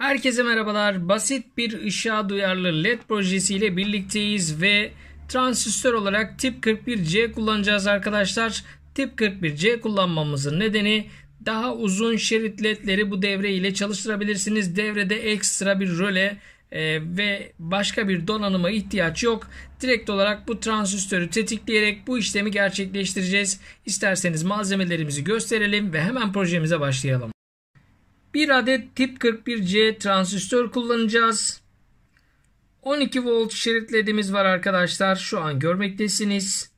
Herkese merhabalar. Basit bir ışığa duyarlı LED projesiyle birlikteyiz ve transistör olarak tip 41C kullanacağız arkadaşlar. Tip 41C kullanmamızın nedeni daha uzun şerit ledleri bu devre ile çalıştırabilirsiniz. Devrede ekstra bir röle e, ve başka bir donanıma ihtiyaç yok. Direkt olarak bu transistörü tetikleyerek bu işlemi gerçekleştireceğiz. İsterseniz malzemelerimizi gösterelim ve hemen projemize başlayalım. Bir adet tip 41C transistör kullanacağız. 12 volt şerit ledimiz var arkadaşlar. Şu an görmektesiniz.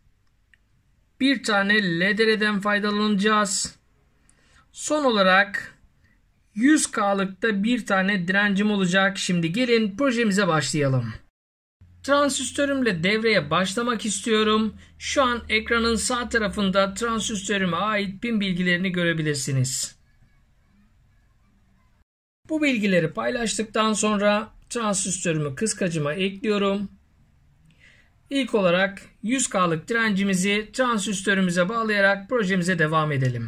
Bir tane LDR'den faydalanacağız. Son olarak 100K'lıkta bir tane direncim olacak. Şimdi gelin projemize başlayalım. Transistörümle devreye başlamak istiyorum. Şu an ekranın sağ tarafında transistörüme ait pin bilgilerini görebilirsiniz. Bu bilgileri paylaştıktan sonra transistörümü kıskacıma ekliyorum. İlk olarak 100K'lık direncimizi transistörümüze bağlayarak projemize devam edelim.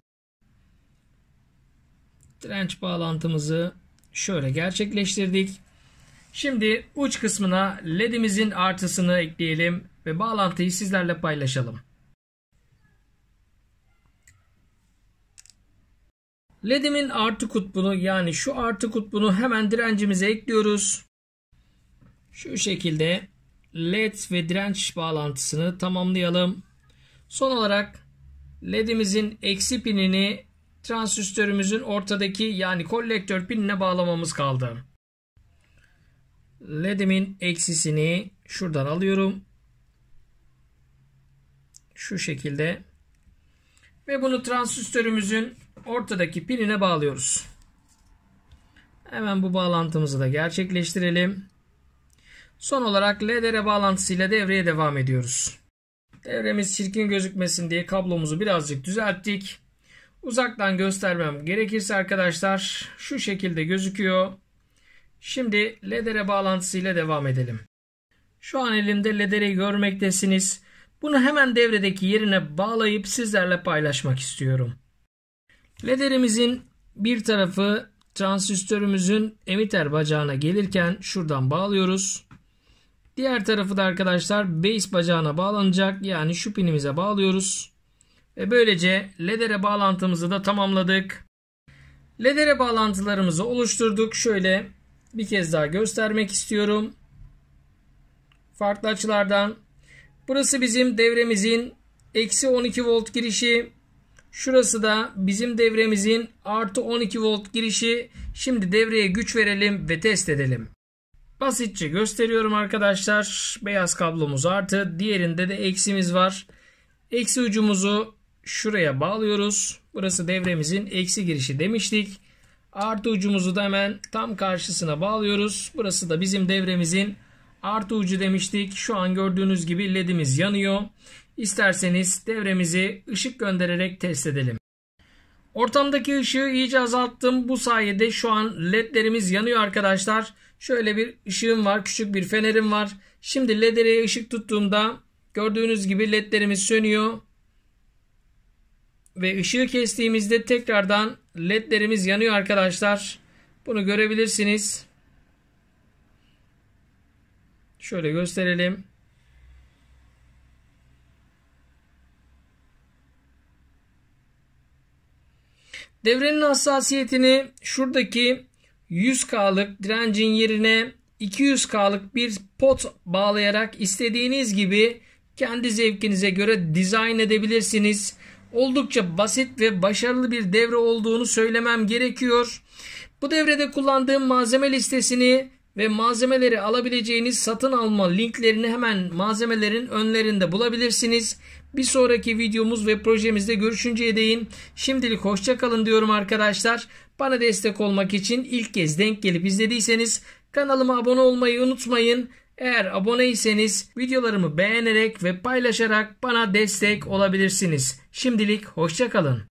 Direnç bağlantımızı şöyle gerçekleştirdik. Şimdi uç kısmına ledimizin artısını ekleyelim ve bağlantıyı sizlerle paylaşalım. LED'imin artı kutbunu yani şu artı kutbunu hemen direncimize ekliyoruz. Şu şekilde led ve direnç bağlantısını tamamlayalım. Son olarak ledimizin eksi pinini transistörümüzün ortadaki yani kolektör pinine bağlamamız kaldı. Ledimin eksisini şuradan alıyorum. Şu şekilde. Ve bunu transistörümüzün ortadaki pinine bağlıyoruz. Hemen bu bağlantımızı da gerçekleştirelim. Son olarak LDR bağlantısıyla devreye devam ediyoruz. Devremiz çirkin gözükmesin diye kablomuzu birazcık düzelttik. Uzaktan göstermem gerekirse arkadaşlar şu şekilde gözüküyor. Şimdi LDR bağlantısıyla devam edelim. Şu an elimde LDR'yi görmektesiniz. Bunu hemen devredeki yerine bağlayıp sizlerle paylaşmak istiyorum. Lederimizin bir tarafı transistörümüzün emiter bacağına gelirken şuradan bağlıyoruz. Diğer tarafı da arkadaşlar base bacağına bağlanacak. Yani şu pinimize bağlıyoruz. Ve böylece ledere bağlantımızı da tamamladık. Ledere bağlantılarımızı oluşturduk. Şöyle bir kez daha göstermek istiyorum. Farklı açılardan. Burası bizim devremizin eksi 12 volt girişi. Şurası da bizim devremizin artı 12 volt girişi. Şimdi devreye güç verelim ve test edelim. Basitçe gösteriyorum arkadaşlar. Beyaz kablomuz artı. Diğerinde de eksimiz var. Eksi ucumuzu şuraya bağlıyoruz. Burası devremizin eksi girişi demiştik. Artı ucumuzu da hemen tam karşısına bağlıyoruz. Burası da bizim devremizin Artı ucu demiştik. Şu an gördüğünüz gibi ledimiz yanıyor. İsterseniz devremizi ışık göndererek test edelim. Ortamdaki ışığı iyice azalttım. Bu sayede şu an ledlerimiz yanıyor arkadaşlar. Şöyle bir ışığım var. Küçük bir fenerim var. Şimdi ledlere ışık tuttuğumda gördüğünüz gibi ledlerimiz sönüyor. Ve ışığı kestiğimizde tekrardan ledlerimiz yanıyor arkadaşlar. Bunu görebilirsiniz. Şöyle gösterelim. Devrenin hassasiyetini şuradaki 100K'lık direncin yerine 200K'lık bir pot bağlayarak istediğiniz gibi kendi zevkinize göre dizayn edebilirsiniz. Oldukça basit ve başarılı bir devre olduğunu söylemem gerekiyor. Bu devrede kullandığım malzeme listesini ve malzemeleri alabileceğiniz satın alma linklerini hemen malzemelerin önlerinde bulabilirsiniz. Bir sonraki videomuz ve projemizde görüşünceye değin. Şimdilik hoşçakalın diyorum arkadaşlar. Bana destek olmak için ilk kez denk gelip izlediyseniz kanalıma abone olmayı unutmayın. Eğer aboneyseniz videolarımı beğenerek ve paylaşarak bana destek olabilirsiniz. Şimdilik hoşçakalın.